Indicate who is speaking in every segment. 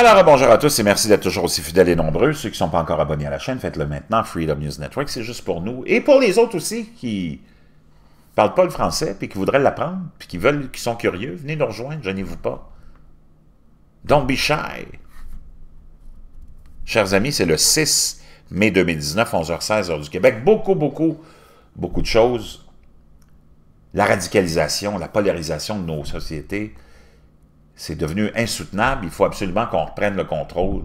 Speaker 1: Alors, bonjour à tous et merci d'être toujours aussi fidèles et nombreux. Ceux qui ne sont pas encore abonnés à la chaîne, faites-le maintenant. Freedom News Network, c'est juste pour nous. Et pour les autres aussi qui parlent pas le français, et qui voudraient l'apprendre, puis qui veulent, qui sont curieux, venez nous rejoindre, gênez-vous pas. Don't be shy. Chers amis, c'est le 6 mai 2019, 11h16, heure du Québec. Beaucoup, beaucoup, beaucoup de choses. La radicalisation, la polarisation de nos sociétés, c'est devenu insoutenable. Il faut absolument qu'on reprenne le contrôle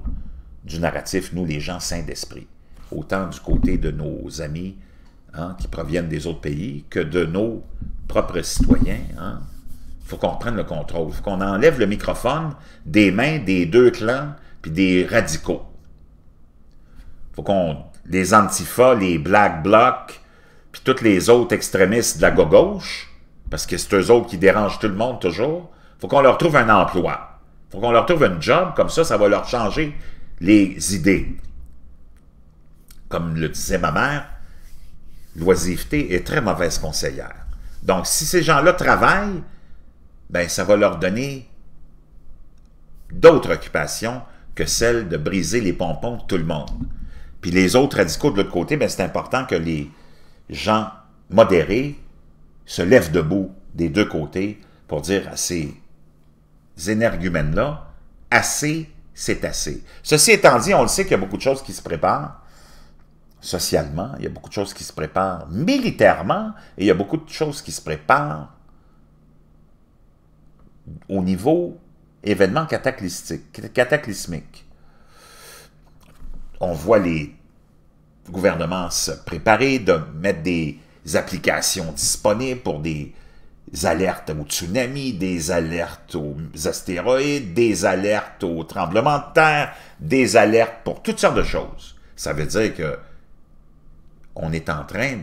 Speaker 1: du narratif, nous, les gens sains d'esprit. Autant du côté de nos amis hein, qui proviennent des autres pays que de nos propres citoyens. Il hein. faut qu'on reprenne le contrôle. Il faut qu'on enlève le microphone des mains des deux clans puis des radicaux. Il faut qu'on... Les antifas, les black blocs, puis tous les autres extrémistes de la gauche, parce que c'est eux autres qui dérangent tout le monde toujours, faut qu'on leur trouve un emploi. faut qu'on leur trouve un job, comme ça, ça va leur changer les idées. Comme le disait ma mère, l'oisiveté est très mauvaise conseillère. Donc, si ces gens-là travaillent, ben, ça va leur donner d'autres occupations que celle de briser les pompons de tout le monde. Puis les autres radicaux de l'autre côté, ben, c'est important que les gens modérés se lèvent debout des deux côtés pour dire assez énergumènes-là, assez, c'est assez. Ceci étant dit, on le sait qu'il y a beaucoup de choses qui se préparent socialement, il y a beaucoup de choses qui se préparent militairement, et il y a beaucoup de choses qui se préparent au niveau événement cataclysmique. On voit les gouvernements se préparer, de mettre des applications disponibles pour des alertes aux tsunamis, des alertes aux astéroïdes, des alertes aux tremblements de terre, des alertes pour toutes sortes de choses. Ça veut dire que on est en train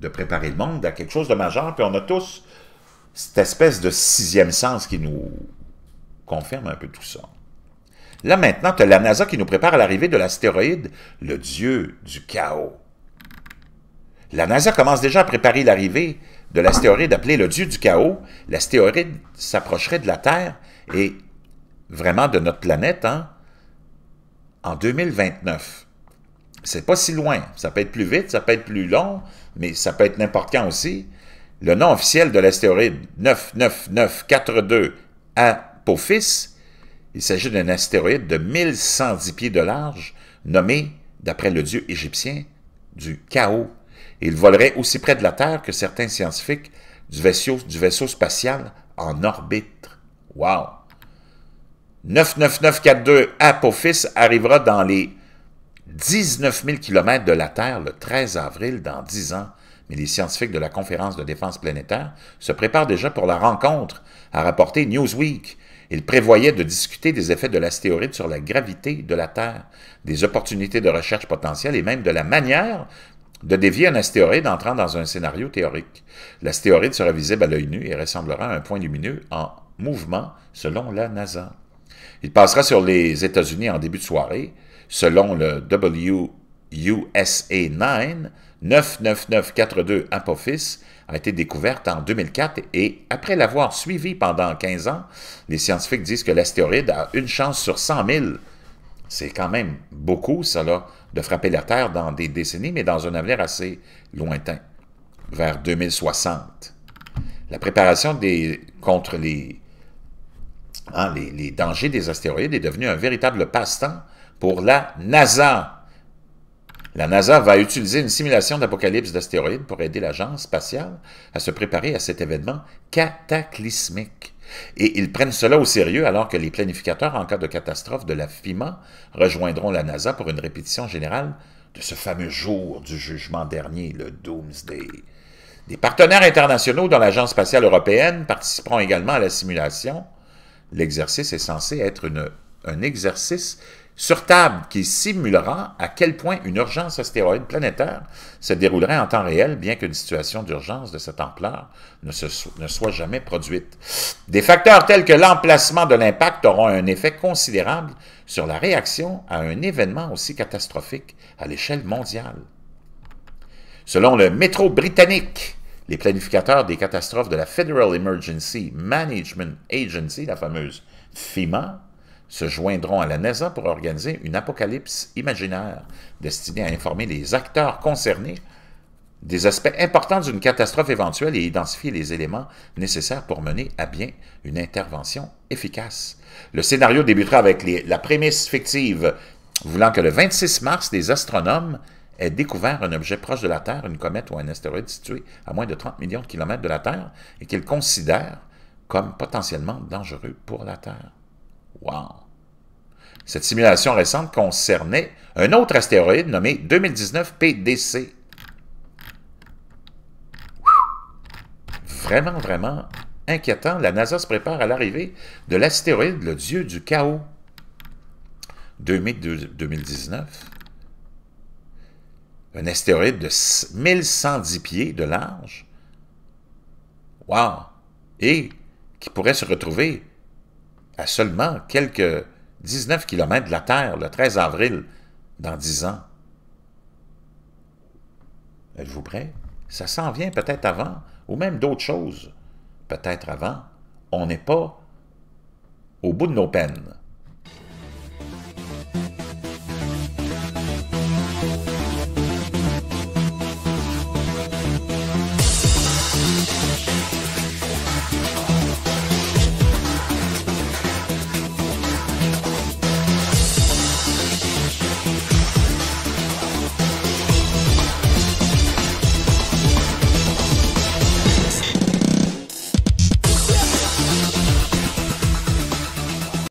Speaker 1: de préparer le monde à quelque chose de majeur, puis on a tous cette espèce de sixième sens qui nous confirme un peu tout ça. Là, maintenant, tu as la NASA qui nous prépare à l'arrivée de l'astéroïde, le dieu du chaos. La NASA commence déjà à préparer l'arrivée de l'astéroïde appelé le dieu du chaos, l'astéroïde s'approcherait de la Terre et vraiment de notre planète hein, en 2029. C'est pas si loin. Ça peut être plus vite, ça peut être plus long, mais ça peut être n'importe quand aussi. Le nom officiel de l'astéroïde 99942 Apophis, il s'agit d'un astéroïde de 1110 pieds de large nommé, d'après le dieu égyptien, du chaos il volerait aussi près de la Terre que certains scientifiques du vaisseau, du vaisseau spatial en orbite. Wow! 99942 Apophis arrivera dans les 19 000 km de la Terre le 13 avril, dans 10 ans. Mais les scientifiques de la Conférence de défense planétaire se préparent déjà pour la rencontre, a rapporté Newsweek. Ils prévoyaient de discuter des effets de l'astéroïde sur la gravité de la Terre, des opportunités de recherche potentielles et même de la manière de dévier un astéroïde entrant dans un scénario théorique. L'astéroïde sera visible à l'œil nu et ressemblera à un point lumineux en mouvement selon la NASA. Il passera sur les États-Unis en début de soirée. Selon le WUSA 9, 99942 Apophis a été découverte en 2004 et après l'avoir suivi pendant 15 ans, les scientifiques disent que l'astéroïde a une chance sur 100 000 c'est quand même beaucoup, cela, de frapper la Terre dans des décennies, mais dans un avenir assez lointain, vers 2060. La préparation contre hein, les, les dangers des astéroïdes est devenue un véritable passe-temps pour la NASA. La NASA va utiliser une simulation d'apocalypse d'astéroïdes pour aider l'agence spatiale à se préparer à cet événement cataclysmique. Et ils prennent cela au sérieux alors que les planificateurs en cas de catastrophe de la FIMA rejoindront la NASA pour une répétition générale de ce fameux jour du jugement dernier, le Doomsday. Des partenaires internationaux dans l'Agence spatiale européenne participeront également à la simulation. L'exercice est censé être un exercice sur table qui simulera à quel point une urgence astéroïde planétaire se déroulerait en temps réel, bien qu'une situation d'urgence de cette ampleur ne, ne, soit jamais produite. Des facteurs tels que l'emplacement de l'impact auront un effet considérable sur la réaction à un événement aussi catastrophique à l'échelle mondiale. Selon le métro britannique, les planificateurs des catastrophes de la Federal Emergency Management Agency, la fameuse FEMA, se joindront à la NASA pour organiser une apocalypse imaginaire destinée à informer les acteurs concernés des aspects importants d'une catastrophe éventuelle et identifier les éléments nécessaires pour mener à bien une intervention efficace. Le scénario débutera avec la prémisse fictive voulant que le 26 mars, des astronomes aient découvert un objet proche de la Terre, une comète ou un astéroïde situé à moins de 30 millions de kilomètres de la Terre et qu'ils considèrent comme potentiellement dangereux pour la Terre. Wow! Cette simulation récente concernait un autre astéroïde nommé 2019 PDC. Vraiment, vraiment inquiétant, la NASA se prépare à l'arrivée de l'astéroïde, le dieu du chaos. 2019, un astéroïde de 1110 pieds de large. Wow! Et qui pourrait se retrouver à seulement quelques 19 km de la Terre le 13 avril dans 10 ans. Êtes-vous prêt? Ça s'en vient peut-être avant, ou même d'autres choses. Peut-être avant. On n'est pas au bout de nos peines.